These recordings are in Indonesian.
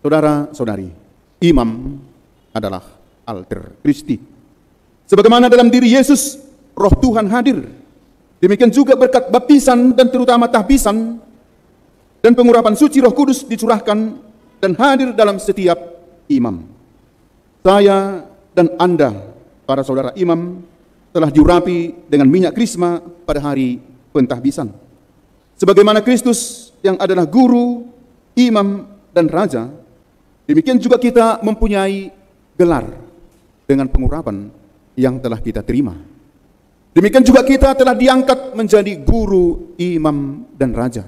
Saudara-saudari, imam adalah alter Kristi. Sebagaimana dalam diri Yesus, roh Tuhan hadir. Demikian juga berkat baptisan dan terutama tahbisan dan pengurapan suci roh kudus dicurahkan dan hadir dalam setiap imam. Saya dan Anda, para saudara imam, telah diurapi dengan minyak krisma pada hari pentahbisan. Sebagaimana Kristus yang adalah guru, imam, dan raja, Demikian juga kita mempunyai gelar dengan pengurapan yang telah kita terima. Demikian juga kita telah diangkat menjadi guru, imam, dan raja.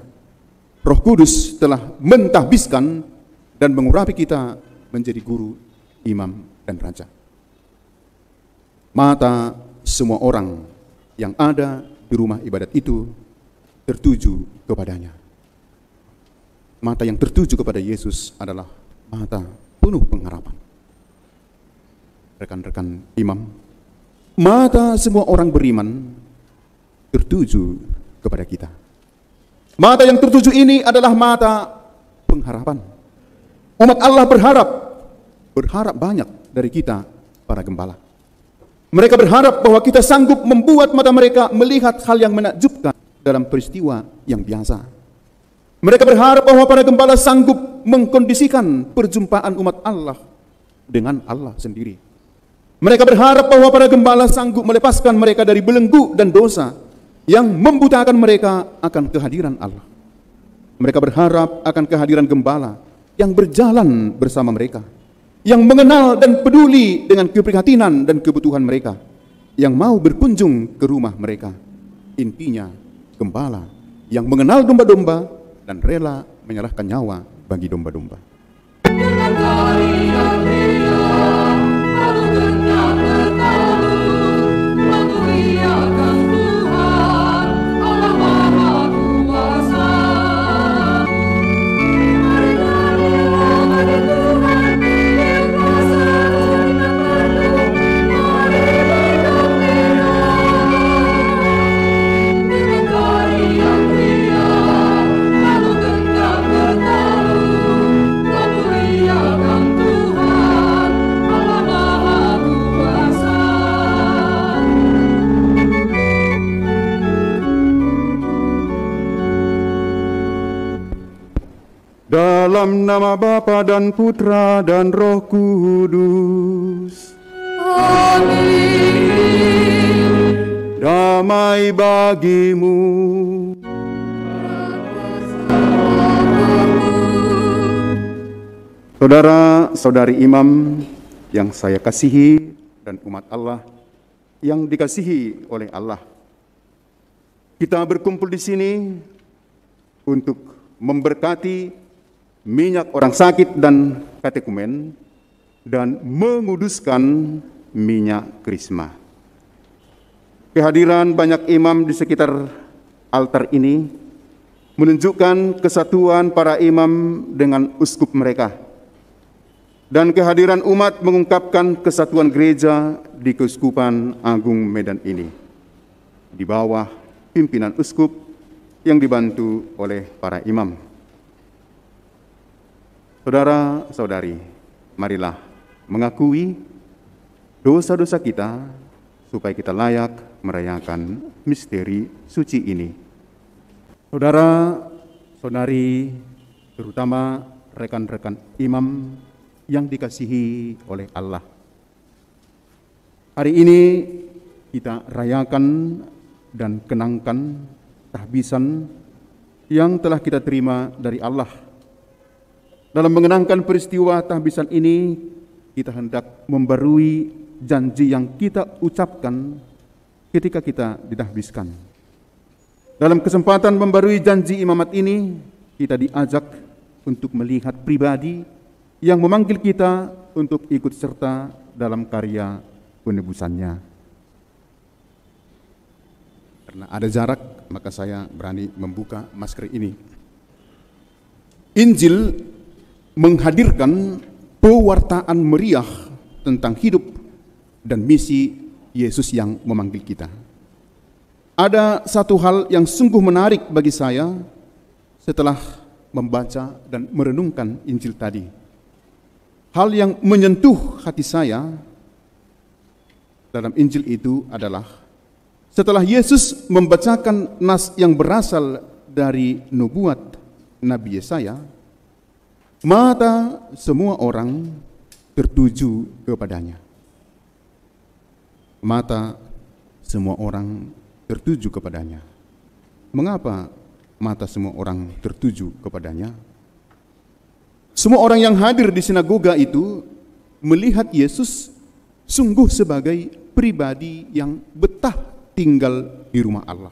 Roh Kudus telah mentahbiskan dan mengurapi kita menjadi guru, imam, dan raja. Mata semua orang yang ada di rumah ibadat itu tertuju kepadanya. Mata yang tertuju kepada Yesus adalah mata penuh pengharapan. Rekan-rekan imam, mata semua orang beriman tertuju kepada kita. Mata yang tertuju ini adalah mata pengharapan. Umat Allah berharap, berharap banyak dari kita para gembala. Mereka berharap bahwa kita sanggup membuat mata mereka melihat hal yang menakjubkan dalam peristiwa yang biasa mereka berharap bahwa para gembala sanggup mengkondisikan perjumpaan umat Allah dengan Allah sendiri. Mereka berharap bahwa para gembala sanggup melepaskan mereka dari belenggu dan dosa yang membutakan mereka akan kehadiran Allah. Mereka berharap akan kehadiran gembala yang berjalan bersama mereka, yang mengenal dan peduli dengan keprihatinan dan kebutuhan mereka, yang mau berkunjung ke rumah mereka. Intinya, gembala yang mengenal domba-domba dan rela menyerahkan nyawa bagi domba-domba. nama Bapa dan Putra dan Roh Kudus. Amin. Damai bagimu. Saudara-saudari imam yang saya kasihi dan umat Allah yang dikasihi oleh Allah. Kita berkumpul di sini untuk memberkati minyak orang sakit dan katekumen, dan menguduskan minyak krisma. Kehadiran banyak imam di sekitar altar ini menunjukkan kesatuan para imam dengan uskup mereka. Dan kehadiran umat mengungkapkan kesatuan gereja di Keuskupan Agung Medan ini. Di bawah pimpinan uskup yang dibantu oleh para imam. Saudara-saudari, marilah mengakui dosa-dosa kita supaya kita layak merayakan misteri suci ini. Saudara-saudari, terutama rekan-rekan imam yang dikasihi oleh Allah. Hari ini kita rayakan dan kenangkan tahbisan yang telah kita terima dari Allah dalam mengenangkan peristiwa tahbisan ini, kita hendak membarui janji yang kita ucapkan ketika kita ditahbiskan. Dalam kesempatan membarui janji imamat ini, kita diajak untuk melihat pribadi yang memanggil kita untuk ikut serta dalam karya penebusannya. Karena ada jarak, maka saya berani membuka masker ini. Injil menghadirkan pewartaan meriah tentang hidup dan misi Yesus yang memanggil kita. Ada satu hal yang sungguh menarik bagi saya setelah membaca dan merenungkan Injil tadi. Hal yang menyentuh hati saya dalam Injil itu adalah setelah Yesus membacakan nas yang berasal dari nubuat Nabi Yesaya, Mata semua orang tertuju kepadanya. Mata semua orang tertuju kepadanya. Mengapa mata semua orang tertuju kepadanya? Semua orang yang hadir di sinagoga itu melihat Yesus sungguh sebagai pribadi yang betah tinggal di rumah Allah.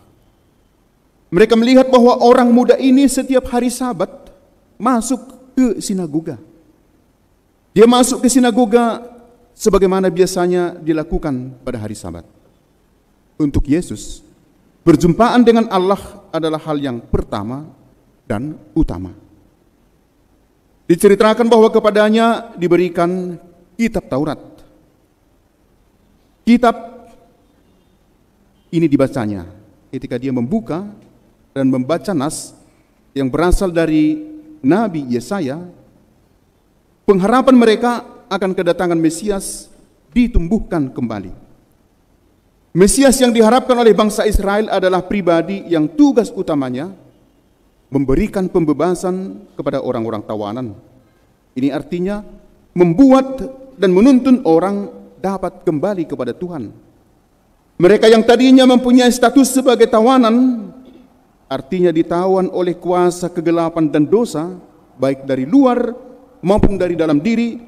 Mereka melihat bahwa orang muda ini setiap hari Sabat masuk ke sinagoga. Dia masuk ke sinagoga sebagaimana biasanya dilakukan pada hari Sabat. Untuk Yesus, berjumpaan dengan Allah adalah hal yang pertama dan utama. Diceritakan bahwa kepadanya diberikan kitab Taurat. Kitab ini dibacanya ketika dia membuka dan membaca nas yang berasal dari Nabi Yesaya, pengharapan mereka akan kedatangan Mesias ditumbuhkan kembali. Mesias yang diharapkan oleh bangsa Israel adalah pribadi yang tugas utamanya memberikan pembebasan kepada orang-orang tawanan. Ini artinya membuat dan menuntun orang dapat kembali kepada Tuhan. Mereka yang tadinya mempunyai status sebagai tawanan artinya ditawan oleh kuasa kegelapan dan dosa, baik dari luar maupun dari dalam diri,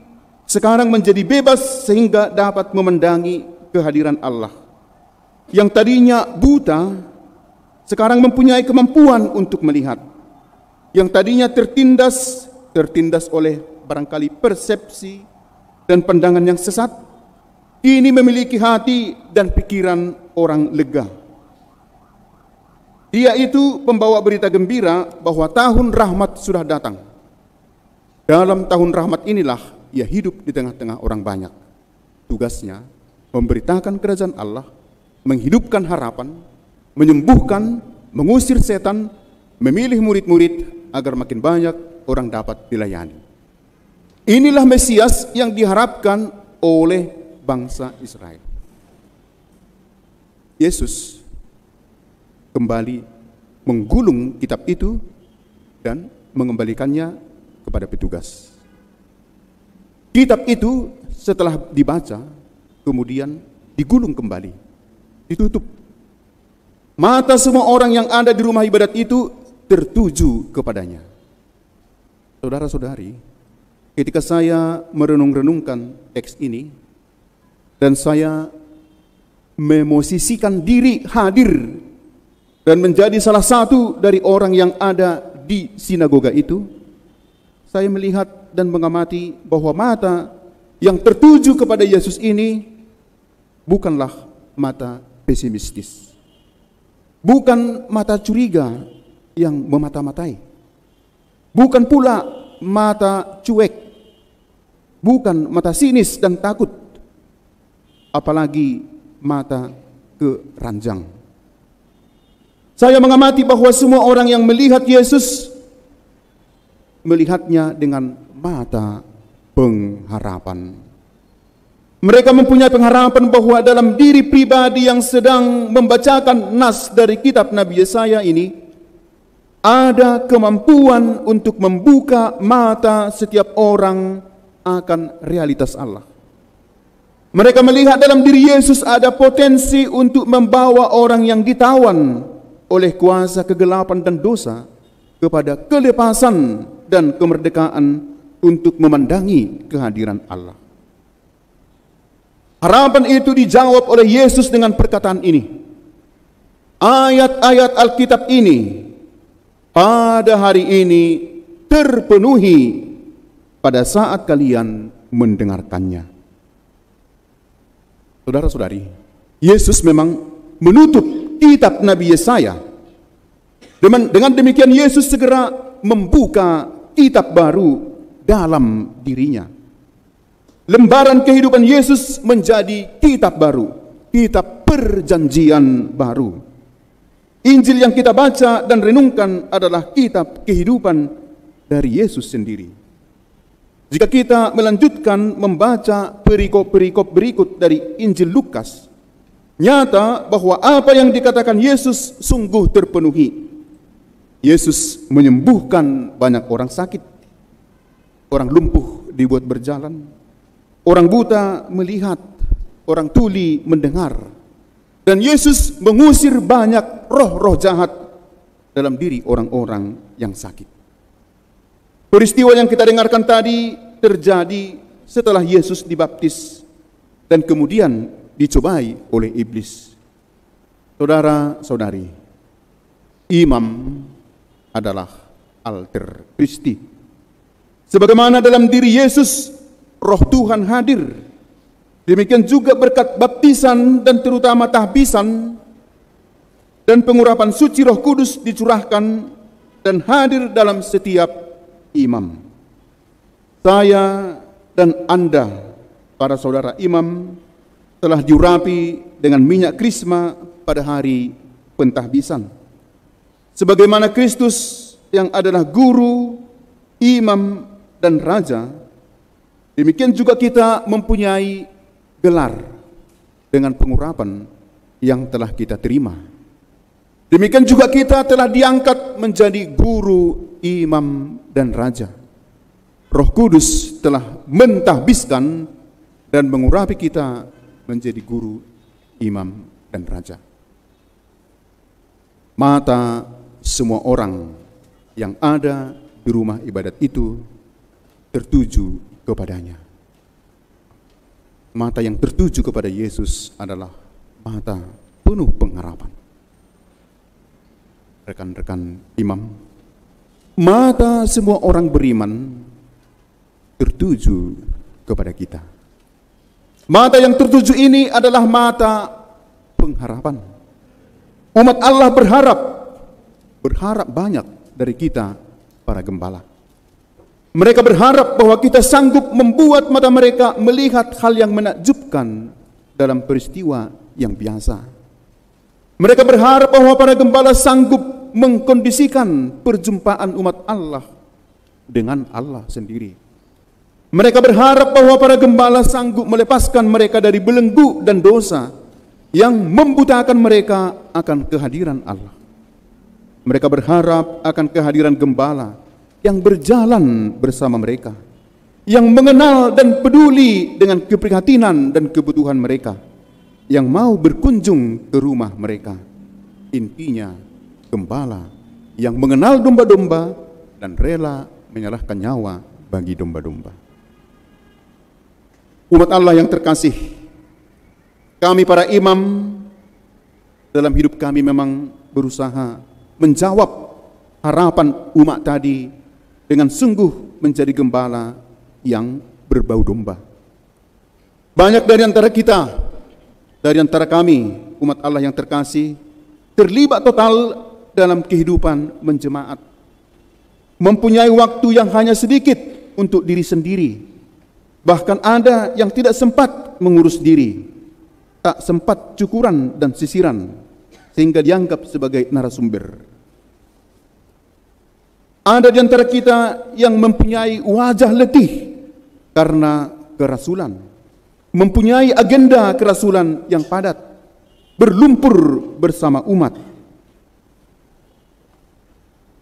sekarang menjadi bebas sehingga dapat memandangi kehadiran Allah. Yang tadinya buta, sekarang mempunyai kemampuan untuk melihat. Yang tadinya tertindas, tertindas oleh barangkali persepsi dan pandangan yang sesat, ini memiliki hati dan pikiran orang lega dia itu pembawa berita gembira bahwa tahun rahmat sudah datang. Dalam tahun rahmat inilah ia hidup di tengah-tengah orang banyak. Tugasnya memberitakan kerajaan Allah, menghidupkan harapan, menyembuhkan, mengusir setan, memilih murid-murid agar makin banyak orang dapat dilayani. Inilah Mesias yang diharapkan oleh bangsa Israel. Yesus kembali menggulung kitab itu dan mengembalikannya kepada petugas. Kitab itu setelah dibaca kemudian digulung kembali, ditutup. Mata semua orang yang ada di rumah ibadat itu tertuju kepadanya. Saudara-saudari, ketika saya merenung-renungkan teks ini dan saya memosisikan diri hadir dan menjadi salah satu dari orang yang ada di sinagoga itu, saya melihat dan mengamati bahwa mata yang tertuju kepada Yesus ini bukanlah mata pesimistis. Bukan mata curiga yang memata-matai. Bukan pula mata cuek. Bukan mata sinis dan takut. Apalagi mata keranjang. Saya mengamati bahwa semua orang yang melihat Yesus melihatnya dengan mata pengharapan. Mereka mempunyai pengharapan bahwa dalam diri pribadi yang sedang membacakan nas dari kitab Nabi Yesaya ini ada kemampuan untuk membuka mata setiap orang akan realitas Allah. Mereka melihat dalam diri Yesus ada potensi untuk membawa orang yang ditawan oleh kuasa kegelapan dan dosa kepada kelepasan dan kemerdekaan untuk memandangi kehadiran Allah. Harapan itu dijawab oleh Yesus dengan perkataan ini. Ayat-ayat Alkitab ini pada hari ini terpenuhi pada saat kalian mendengarkannya. Saudara-saudari, Yesus memang menutup kitab Nabi Yesaya. Dengan, dengan demikian Yesus segera membuka kitab baru dalam dirinya. Lembaran kehidupan Yesus menjadi kitab baru, kitab perjanjian baru. Injil yang kita baca dan renungkan adalah kitab kehidupan dari Yesus sendiri. Jika kita melanjutkan membaca perikop-perikop berikut dari Injil Lukas, nyata bahwa apa yang dikatakan Yesus sungguh terpenuhi. Yesus menyembuhkan banyak orang sakit, orang lumpuh dibuat berjalan, orang buta melihat, orang tuli mendengar. Dan Yesus mengusir banyak roh-roh jahat dalam diri orang-orang yang sakit. Peristiwa yang kita dengarkan tadi terjadi setelah Yesus dibaptis dan kemudian dicobai oleh iblis. Saudara-saudari, imam adalah alter Kristi. Sebagaimana dalam diri Yesus, roh Tuhan hadir. Demikian juga berkat baptisan dan terutama tahbisan dan pengurapan suci roh kudus dicurahkan dan hadir dalam setiap imam. Saya dan Anda, para saudara imam, telah diurapi dengan minyak krisma pada hari pentahbisan. Sebagaimana Kristus yang adalah guru, imam, dan raja, demikian juga kita mempunyai gelar dengan pengurapan yang telah kita terima. Demikian juga kita telah diangkat menjadi guru, imam, dan raja. Roh Kudus telah mentahbiskan dan mengurapi kita menjadi guru, imam, dan raja. Mata semua orang yang ada di rumah ibadat itu tertuju kepadanya. Mata yang tertuju kepada Yesus adalah mata penuh pengharapan. Rekan-rekan imam, mata semua orang beriman tertuju kepada kita. Mata yang tertuju ini adalah mata pengharapan. Umat Allah berharap, berharap banyak dari kita para gembala. Mereka berharap bahwa kita sanggup membuat mata mereka melihat hal yang menakjubkan dalam peristiwa yang biasa. Mereka berharap bahwa para gembala sanggup mengkondisikan perjumpaan umat Allah dengan Allah sendiri. Mereka berharap bahwa para gembala sanggup melepaskan mereka dari belenggu dan dosa yang membutakan mereka akan kehadiran Allah. Mereka berharap akan kehadiran gembala yang berjalan bersama mereka, yang mengenal dan peduli dengan keprihatinan dan kebutuhan mereka, yang mau berkunjung ke rumah mereka. Intinya, gembala yang mengenal domba-domba dan rela menyerahkan nyawa bagi domba-domba. Umat Allah yang terkasih, kami para imam dalam hidup kami memang berusaha menjawab harapan umat tadi dengan sungguh menjadi gembala yang berbau domba. Banyak dari antara kita, dari antara kami, umat Allah yang terkasih, terlibat total dalam kehidupan menjemaat. Mempunyai waktu yang hanya sedikit untuk diri sendiri, Bahkan ada yang tidak sempat mengurus diri, tak sempat cukuran dan sisiran, sehingga dianggap sebagai narasumber. Ada di antara kita yang mempunyai wajah letih karena kerasulan, mempunyai agenda kerasulan yang padat, berlumpur bersama umat.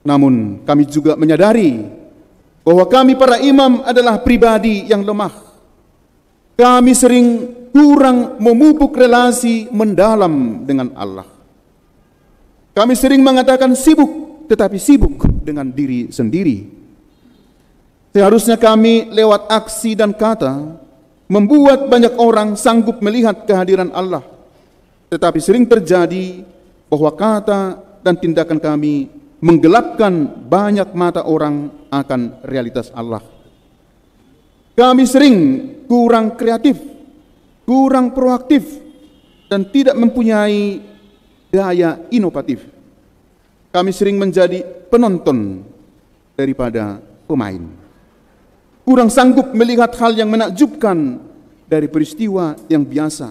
Namun, kami juga menyadari bahwa kami para imam adalah pribadi yang lemah. Kami sering kurang memupuk relasi mendalam dengan Allah. Kami sering mengatakan sibuk, tetapi sibuk dengan diri sendiri. Seharusnya kami lewat aksi dan kata membuat banyak orang sanggup melihat kehadiran Allah. Tetapi sering terjadi bahwa kata dan tindakan kami menggelapkan banyak mata orang akan realitas Allah. Kami sering kurang kreatif, kurang proaktif, dan tidak mempunyai daya inovatif. Kami sering menjadi penonton daripada pemain. Kurang sanggup melihat hal yang menakjubkan dari peristiwa yang biasa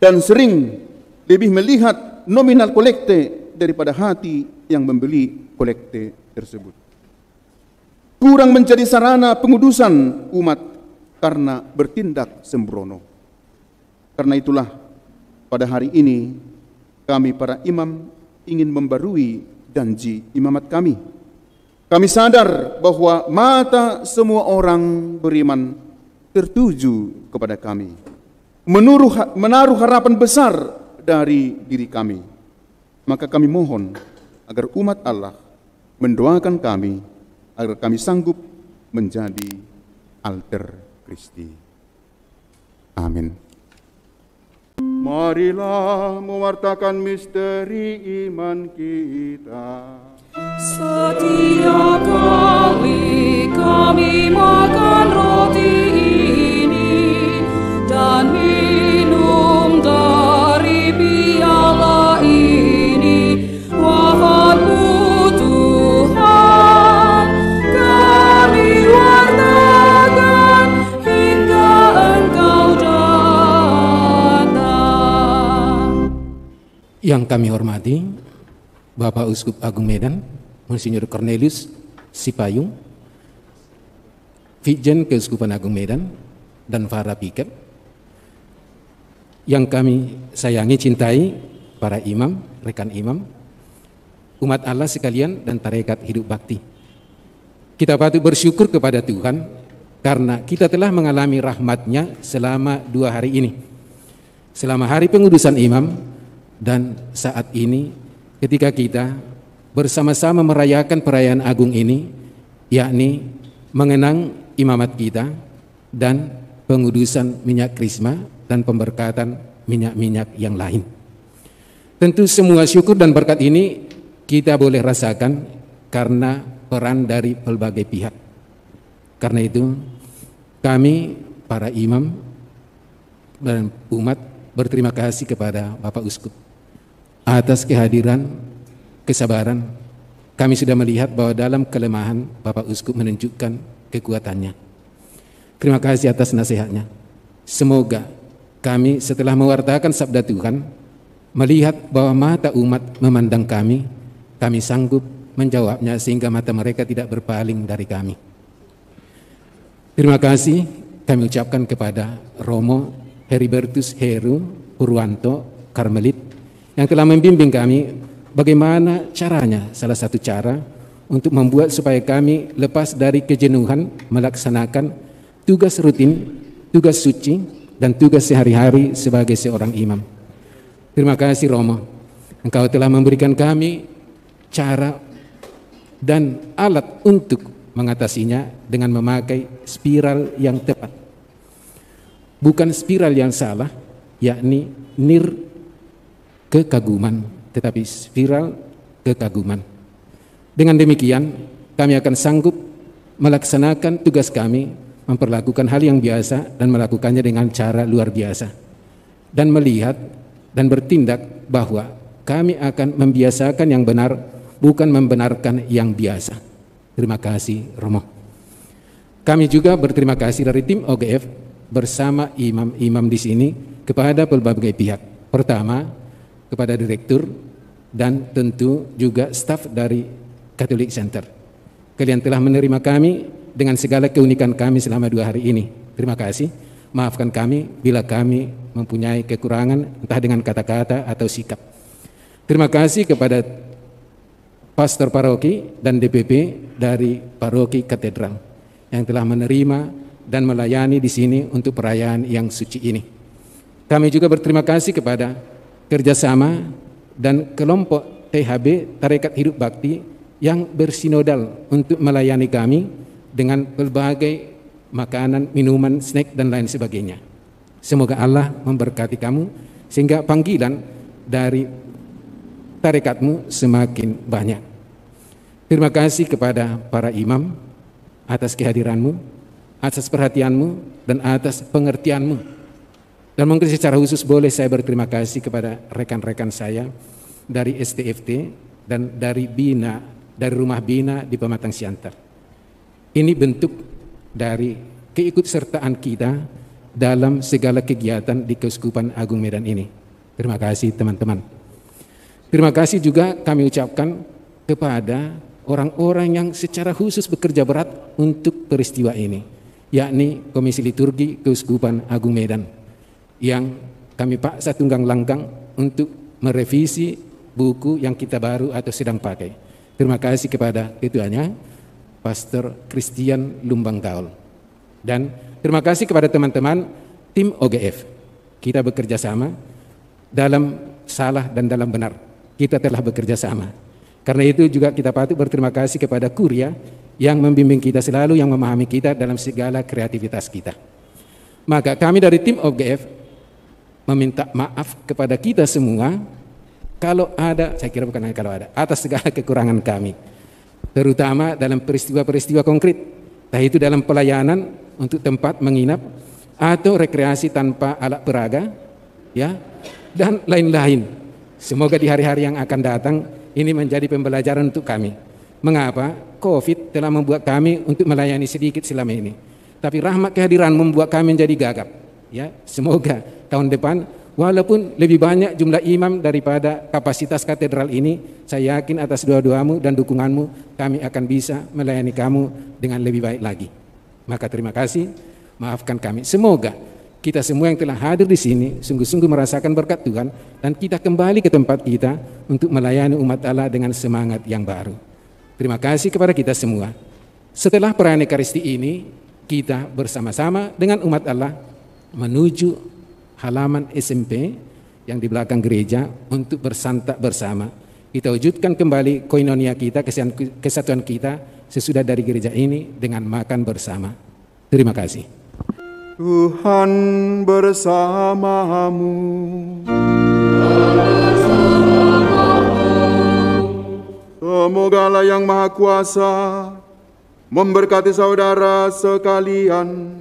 dan sering lebih melihat nominal kolekte daripada hati yang membeli kolekte tersebut. Kurang menjadi sarana pengudusan umat karena bertindak sembrono. Karena itulah pada hari ini kami para imam ingin membarui janji imamat kami. Kami sadar bahwa mata semua orang beriman tertuju kepada kami. menaruh harapan besar dari diri kami. Maka kami mohon agar umat Allah mendoakan kami agar kami sanggup menjadi altar Kristi. Amin. Marilah mewartakan misteri iman kita. Setiap kali kami makan roti Yang kami hormati Bapak Uskup Agung Medan, Monsinyur Cornelius Sipayung, Vijen Keuskupan Agung Medan, dan Farah piket. Yang kami sayangi, cintai para imam, rekan imam, umat Allah sekalian dan tarekat hidup bakti. Kita patut bersyukur kepada Tuhan karena kita telah mengalami rahmatnya selama dua hari ini. Selama hari pengudusan imam, dan saat ini ketika kita bersama-sama merayakan perayaan agung ini yakni mengenang imamat kita dan pengudusan minyak krisma dan pemberkatan minyak-minyak yang lain. Tentu semua syukur dan berkat ini kita boleh rasakan karena peran dari pelbagai pihak. Karena itu kami para imam dan umat berterima kasih kepada Bapak Uskup atas kehadiran, kesabaran. Kami sudah melihat bahwa dalam kelemahan Bapak Uskup menunjukkan kekuatannya. Terima kasih atas nasihatnya. Semoga kami setelah mewartakan sabda Tuhan, melihat bahwa mata umat memandang kami, kami sanggup menjawabnya sehingga mata mereka tidak berpaling dari kami. Terima kasih kami ucapkan kepada Romo Heribertus Heru Purwanto Karmelit yang telah membimbing kami bagaimana caranya, salah satu cara untuk membuat supaya kami lepas dari kejenuhan melaksanakan tugas rutin, tugas suci, dan tugas sehari-hari sebagai seorang imam. Terima kasih Romo, engkau telah memberikan kami cara dan alat untuk mengatasinya dengan memakai spiral yang tepat. Bukan spiral yang salah, yakni nir kekaguman, tetapi viral kekaguman. Dengan demikian, kami akan sanggup melaksanakan tugas kami, memperlakukan hal yang biasa dan melakukannya dengan cara luar biasa. Dan melihat dan bertindak bahwa kami akan membiasakan yang benar, bukan membenarkan yang biasa. Terima kasih, Romo. Kami juga berterima kasih dari tim OGF bersama imam-imam di sini kepada pelbagai pihak. Pertama, kepada direktur dan tentu juga staf dari Catholic Center. Kalian telah menerima kami dengan segala keunikan kami selama dua hari ini. Terima kasih. Maafkan kami bila kami mempunyai kekurangan entah dengan kata-kata atau sikap. Terima kasih kepada pastor paroki dan DPP dari paroki katedral yang telah menerima dan melayani di sini untuk perayaan yang suci ini. Kami juga berterima kasih kepada kerjasama dan kelompok THB Tarekat Hidup Bakti yang bersinodal untuk melayani kami dengan berbagai makanan, minuman, snack dan lain sebagainya. Semoga Allah memberkati kamu sehingga panggilan dari tarekatmu semakin banyak. Terima kasih kepada para imam atas kehadiranmu, atas perhatianmu dan atas pengertianmu dan mungkin secara khusus boleh saya berterima kasih kepada rekan-rekan saya dari STFT dan dari Bina, dari rumah Bina di Pematang Siantar. Ini bentuk dari keikutsertaan kita dalam segala kegiatan di Keuskupan Agung Medan ini. Terima kasih teman-teman. Terima kasih juga kami ucapkan kepada orang-orang yang secara khusus bekerja berat untuk peristiwa ini, yakni Komisi Liturgi Keuskupan Agung Medan yang kami paksa tunggang langgang untuk merevisi buku yang kita baru atau sedang pakai. Terima kasih kepada ketuanya, Pastor Christian Lumbang Gaul. Dan terima kasih kepada teman-teman tim OGF. Kita bekerja sama dalam salah dan dalam benar. Kita telah bekerja sama. Karena itu juga kita patut berterima kasih kepada Kuria yang membimbing kita selalu, yang memahami kita dalam segala kreativitas kita. Maka kami dari tim OGF meminta maaf kepada kita semua kalau ada, saya kira bukan kalau ada, atas segala kekurangan kami. Terutama dalam peristiwa-peristiwa konkret, entah itu dalam pelayanan untuk tempat menginap atau rekreasi tanpa alat peraga, ya, dan lain-lain. Semoga di hari-hari yang akan datang ini menjadi pembelajaran untuk kami. Mengapa COVID telah membuat kami untuk melayani sedikit selama ini. Tapi rahmat kehadiran membuat kami menjadi gagap. Ya, semoga tahun depan walaupun lebih banyak jumlah imam daripada kapasitas katedral ini, saya yakin atas doa-doamu dan dukunganmu kami akan bisa melayani kamu dengan lebih baik lagi. Maka terima kasih, maafkan kami. Semoga kita semua yang telah hadir di sini sungguh-sungguh merasakan berkat Tuhan dan kita kembali ke tempat kita untuk melayani umat Allah dengan semangat yang baru. Terima kasih kepada kita semua. Setelah perayaan Ekaristi ini, kita bersama-sama dengan umat Allah menuju halaman SMP yang di belakang gereja untuk bersantap bersama. Kita wujudkan kembali koinonia kita, kesatuan kita sesudah dari gereja ini dengan makan bersama. Terima kasih. Tuhan bersamamu. Semoga Allah yang Maha Kuasa memberkati saudara sekalian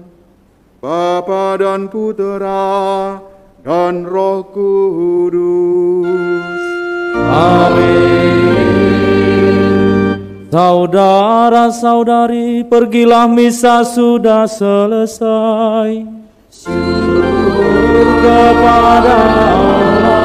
Bapa dan Putera dan Roh Kudus. Amin. Saudara-saudari, pergilah misa sudah selesai. Syukur kepada Allah.